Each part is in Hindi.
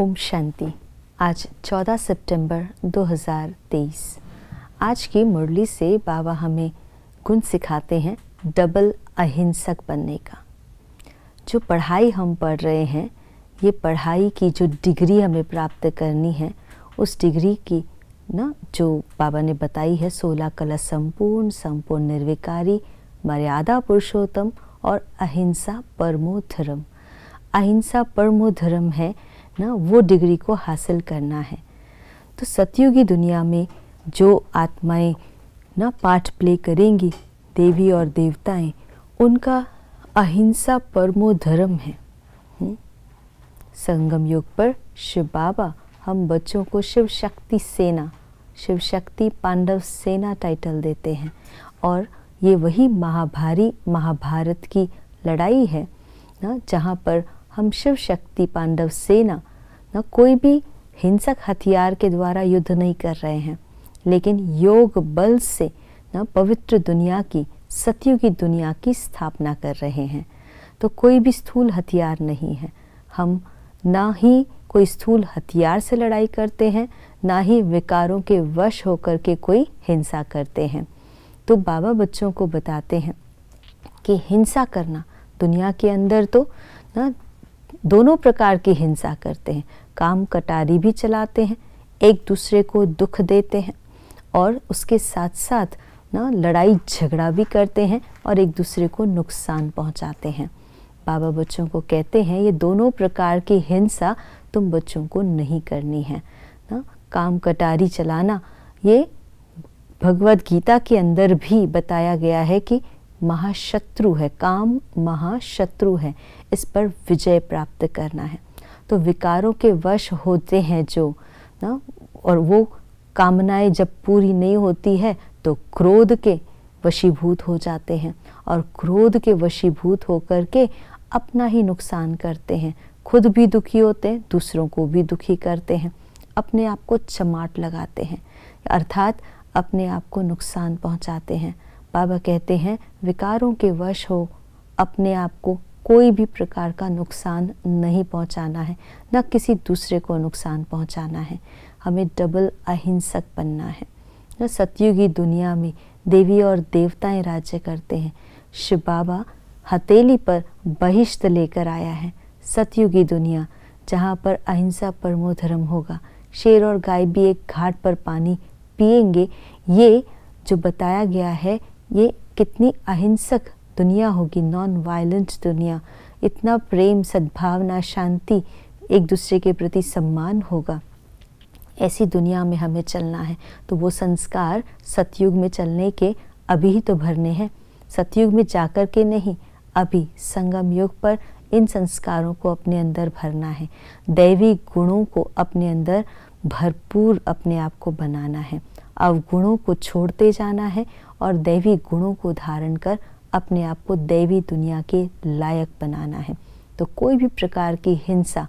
ओम शांति आज 14 सितंबर 2023 आज की मुरली से बाबा हमें गुण सिखाते हैं डबल अहिंसक बनने का जो पढ़ाई हम पढ़ रहे हैं ये पढ़ाई की जो डिग्री हमें प्राप्त करनी है उस डिग्री की ना जो बाबा ने बताई है सोलह कला संपूर्ण संपूर्ण निर्विकारी मर्यादा पुरुषोत्तम और अहिंसा परमो धर्म अहिंसा परमो धर्म है ना वो डिग्री को हासिल करना है तो सतयुगी दुनिया में जो आत्माएं ना पाठ प्ले करेंगी देवी और देवताएं उनका अहिंसा परमो धर्म है हम्म? संगम युग पर शिव बाबा हम बच्चों को शिव शक्ति सेना शिव शक्ति पांडव सेना टाइटल देते हैं और ये वही महाभारी महाभारत की लड़ाई है ना जहाँ पर हम शिव शक्ति पांडव सेना न कोई भी हिंसक हथियार के द्वारा युद्ध नहीं कर रहे हैं लेकिन योग बल से न पवित्र दुनिया की सत्यु की दुनिया की स्थापना कर रहे हैं तो कोई भी स्थूल हथियार नहीं है हम ना ही कोई स्थूल हथियार से लड़ाई करते हैं ना ही विकारों के वश होकर के कोई हिंसा करते हैं तो बाबा बच्चों को बताते हैं कि हिंसा करना दुनिया के अंदर तो ना दोनों प्रकार की हिंसा करते हैं काम कटारी भी चलाते हैं एक दूसरे को दुख देते हैं और उसके साथ साथ ना लड़ाई झगड़ा भी करते हैं और एक दूसरे को नुकसान पहुंचाते हैं बाबा बच्चों को कहते हैं ये दोनों प्रकार की हिंसा तुम बच्चों को नहीं करनी है ना काम कटारी चलाना ये भगवत गीता के अंदर भी बताया गया है कि महाशत्रु है काम महाशत्रु है इस पर विजय प्राप्त करना है तो विकारों के वश होते हैं जो ना और वो कामनाएं जब पूरी नहीं होती है तो क्रोध के वशीभूत हो जाते हैं और क्रोध के वशीभूत होकर के अपना ही नुकसान करते हैं खुद भी दुखी होते हैं दूसरों को भी दुखी करते हैं अपने आप को चमाट लगाते हैं अर्थात अपने आप को नुकसान पहुंचाते हैं बाबा कहते हैं विकारों के वश हो अपने आप को कोई भी प्रकार का नुकसान नहीं पहुंचाना है न किसी दूसरे को नुकसान पहुंचाना है हमें डबल अहिंसक बनना है तो सतयुगी दुनिया में देवी और देवताएं राज्य करते हैं शिव बाबा हथेली पर बहिष्त लेकर आया है सतयुगी दुनिया जहाँ पर अहिंसा परमो धर्म होगा शेर और गाय भी एक घाट पर पानी पिएंगे ये जो बताया गया है ये कितनी अहिंसक दुनिया होगी नॉन वायलेंट दुनिया इतना प्रेम सद्भावना शांति एक दूसरे के प्रति सम्मान होगा ऐसी दुनिया में हमें चलना है तो वो संस्कार सतयुग में चलने के अभी ही तो भरने हैं सतयुग में जाकर के नहीं अभी संगम युग पर इन संस्कारों को अपने अंदर भरना है दैवी गुणों को अपने अंदर भरपूर अपने आप को बनाना है अवगुणों को छोड़ते जाना है और दैवी गुणों को धारण कर अपने आप को दैवी दुनिया के लायक बनाना है तो कोई भी प्रकार की हिंसा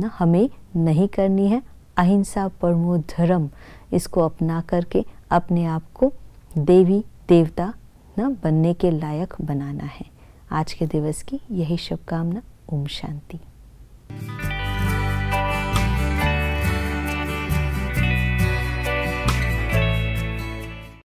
न हमें नहीं करनी है अहिंसा परमो धर्म इसको अपना करके अपने आप को देवी देवता न बनने के लायक बनाना है आज के दिवस की यही शुभकामना ओम शांति